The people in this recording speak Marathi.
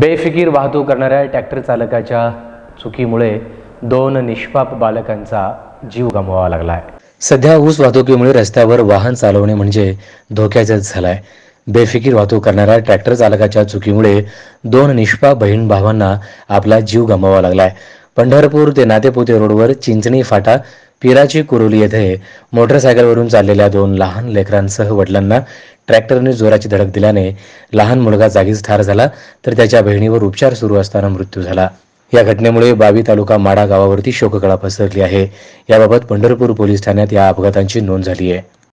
बेफिकीर वाहतूक करणाऱ्या ट्रॅक्टर चालकाच्या चुकीमुळे दोन निष्पाप बालकांचा जीव गमवावा लागला आहे सध्या ऊस वाहतुकीमुळे रस्त्यावर वाहन चालवणे म्हणजे धोक्याचंच झालाय बेफिकीर वाहतूक करणाऱ्या ट्रॅक्टर चालकाच्या चुकीमुळे दोन निष्पा बहीण भावांना आपला जीव गमवावा लागलाय पंढरपूर ते नातेपोते रोडवर चिंचणी फाटा पिराची कुरोली येथे मोटरसायकलवरून चाललेल्या दोन लहान लेकरांसह वडिलांना ट्रॅक्टरने जोराची धडक दिल्याने लहान मुलगा जागीच ठार झाला तर त्याच्या बहिणीवर उपचार सुरू असताना मृत्यू झाला या घटनेमुळे बावी तालुका माडा गावावरती शोककळा पसरली आहे याबाबत पंढरपूर पोलीस ठाण्यात या अपघातांची नोंद झाली आहे